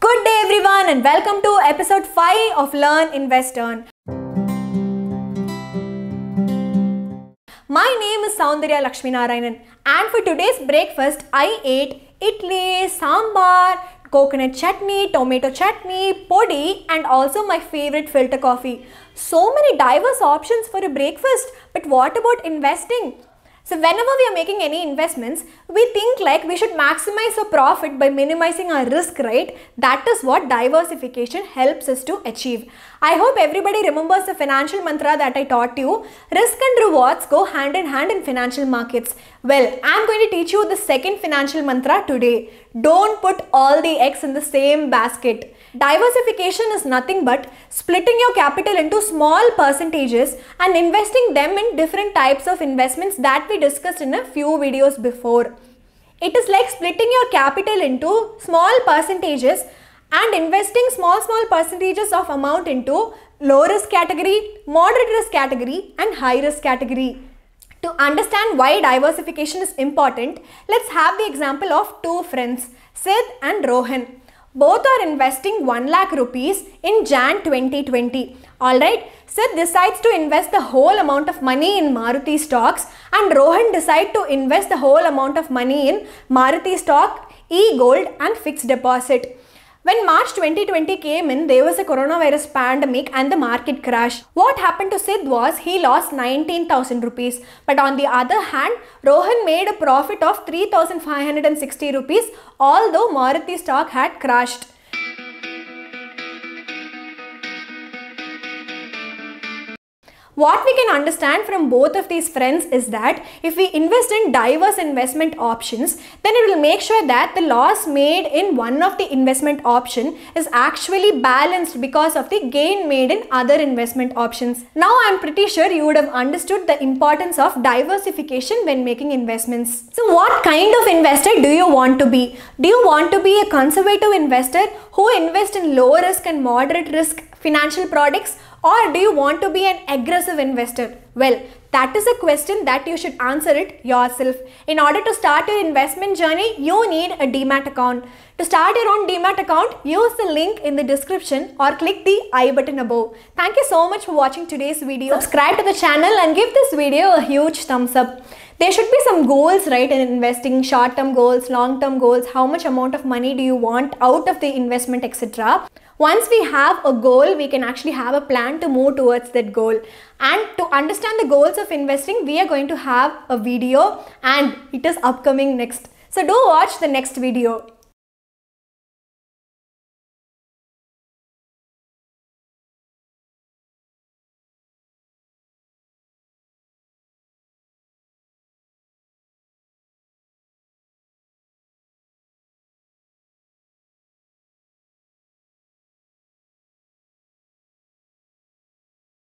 Good day everyone and welcome to episode 5 of Learn in Western. My name is Soundarya Lakshminarayanan and for today's breakfast I ate idli, sambar, coconut chutney, tomato chutney, podi and also my favorite filter coffee. So many diverse options for a breakfast but what about investing? So whenever we are making any investments, we think like we should maximize our profit by minimizing our risk, right? That is what diversification helps us to achieve. I hope everybody remembers the financial mantra that I taught you. Risk and rewards go hand in hand in financial markets. Well, I am going to teach you the second financial mantra today. Don't put all the eggs in the same basket. Diversification is nothing but splitting your capital into small percentages and investing them in different types of investments that we discussed in a few videos before. It is like splitting your capital into small percentages and investing small small percentages of amount into low risk category, moderate risk category and high risk category. To understand why diversification is important, let's have the example of two friends, Sid and Rohan. Both are investing 1 lakh rupees in Jan 2020. Alright, Sid decides to invest the whole amount of money in Maruti stocks and Rohan decides to invest the whole amount of money in Maruti stock, e-gold and fixed deposit. When March 2020 came in, there was a coronavirus pandemic and the market crashed. What happened to Sid was he lost 19,000 rupees. But on the other hand, Rohan made a profit of 3,560 rupees although Maruti stock had crashed. What we can understand from both of these friends is that if we invest in diverse investment options, then it will make sure that the loss made in one of the investment option is actually balanced because of the gain made in other investment options. Now I'm pretty sure you would have understood the importance of diversification when making investments. So what kind of investor do you want to be? Do you want to be a conservative investor who invests in low risk and moderate risk financial products or do you want to be an aggressive investor? Well, that is a question that you should answer it yourself. In order to start your investment journey, you need a DMAT account. To start your own DMAT account, use the link in the description or click the I button above. Thank you so much for watching today's video. Subscribe to the channel and give this video a huge thumbs up. There should be some goals, right, in investing, short-term goals, long-term goals, how much amount of money do you want out of the investment, etc. Once we have a goal, we can actually have a plan to move towards that goal. And to understand the goals of investing, we are going to have a video and it is upcoming next. So do watch the next video.